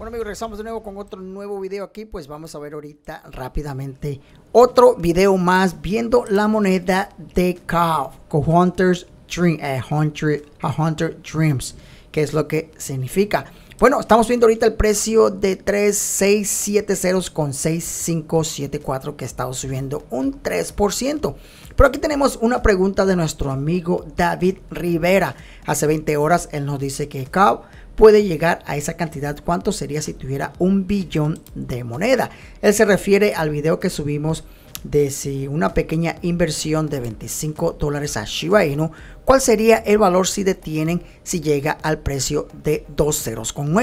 Bueno amigos, regresamos de nuevo con otro nuevo video aquí, pues vamos a ver ahorita rápidamente otro video más viendo la moneda de Cow, Hunters Dream, a eh, Hunter, a Dreams, que es lo que significa. Bueno, estamos viendo ahorita el precio de 3670 con 6574 que estado subiendo un 3%. Pero aquí tenemos una pregunta de nuestro amigo David Rivera. Hace 20 horas él nos dice que Cow puede llegar a esa cantidad. ¿Cuánto sería si tuviera un billón de moneda? Él se refiere al video que subimos de si una pequeña inversión de 25 dólares a Shiba Inu, ¿cuál sería el valor si detienen si llega al precio de 2.09 ceros con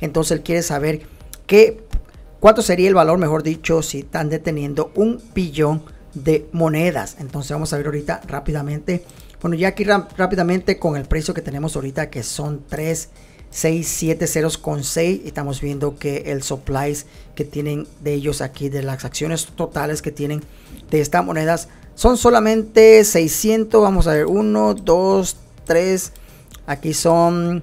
Entonces él quiere saber qué cuánto sería el valor, mejor dicho, si están deteniendo un billón de monedas. Entonces vamos a ver ahorita rápidamente. Bueno, ya aquí rápidamente con el precio que tenemos ahorita que son 3 670 con 6 estamos viendo que el supplies que tienen de ellos aquí de las acciones totales que tienen de estas monedas son solamente 600 vamos a ver 1 2 3 aquí son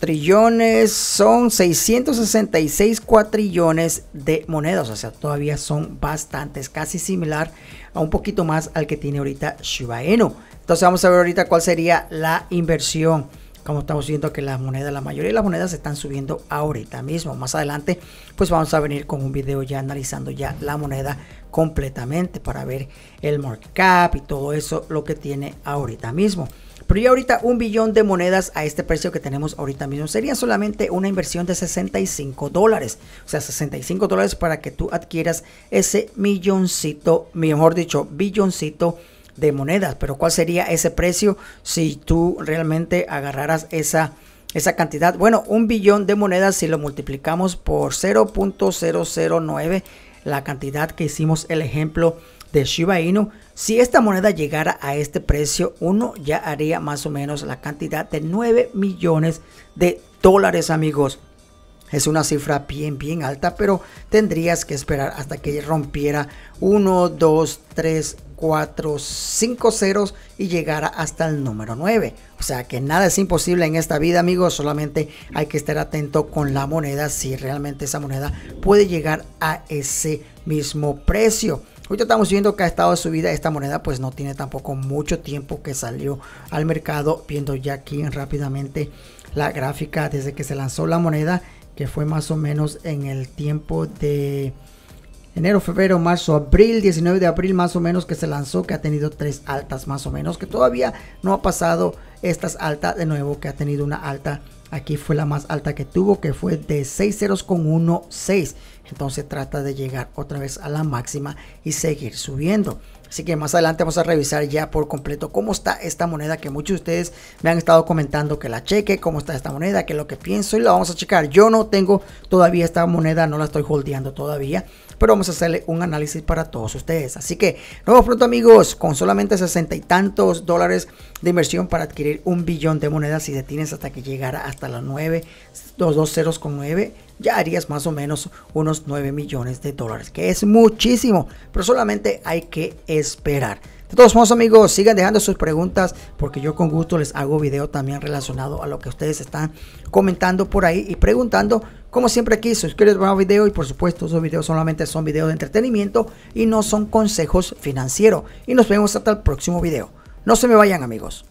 trillones, son 666 cuatrillones de monedas, o sea, todavía son bastantes, casi similar a un poquito más al que tiene ahorita Shiba Inu. Entonces vamos a ver ahorita cuál sería la inversión como estamos viendo que las monedas, la mayoría de las monedas se están subiendo ahorita mismo. Más adelante, pues vamos a venir con un video ya analizando ya la moneda completamente para ver el market cap y todo eso lo que tiene ahorita mismo. Pero ya ahorita un billón de monedas a este precio que tenemos ahorita mismo sería solamente una inversión de 65 dólares. O sea, 65 dólares para que tú adquieras ese milloncito, mejor dicho, billoncito de monedas, pero ¿cuál sería ese precio si tú realmente agarraras esa, esa cantidad? Bueno, un billón de monedas si lo multiplicamos por 0.009, la cantidad que hicimos el ejemplo de Shiba Inu, si esta moneda llegara a este precio, uno ya haría más o menos la cantidad de 9 millones de dólares, amigos. Es una cifra bien, bien alta, pero tendrías que esperar hasta que rompiera 1, 2, 3, 4, 5 ceros y llegara hasta el número 9. O sea que nada es imposible en esta vida, amigos. Solamente hay que estar atento con la moneda si realmente esa moneda puede llegar a ese mismo precio. Ahorita estamos viendo que ha estado subida esta moneda, pues no tiene tampoco mucho tiempo que salió al mercado. Viendo ya aquí rápidamente la gráfica desde que se lanzó la moneda que fue más o menos en el tiempo de enero, febrero, marzo, abril, 19 de abril más o menos que se lanzó, que ha tenido tres altas más o menos, que todavía no ha pasado estas altas de nuevo, que ha tenido una alta. Aquí fue la más alta que tuvo, que fue de 6.016, ceros con Entonces trata de llegar otra vez a la máxima y seguir subiendo. Así que más adelante vamos a revisar ya por completo cómo está esta moneda que muchos de ustedes me han estado comentando que la cheque, cómo está esta moneda, qué es lo que pienso y la vamos a checar. Yo no tengo todavía esta moneda, no la estoy holdeando todavía pero vamos a hacerle un análisis para todos ustedes. Así que nos pronto amigos, con solamente sesenta y tantos dólares de inversión para adquirir un billón de monedas si detienes hasta que llegara hasta las 9, los dos con 9, ya harías más o menos unos 9 millones de dólares, que es muchísimo, pero solamente hay que esperar. De todos modos, amigos, sigan dejando sus preguntas porque yo con gusto les hago video también relacionado a lo que ustedes están comentando por ahí y preguntando como siempre aquí, suscríbete al video y por supuesto esos videos solamente son videos de entretenimiento y no son consejos financieros. Y nos vemos hasta el próximo video. No se me vayan amigos.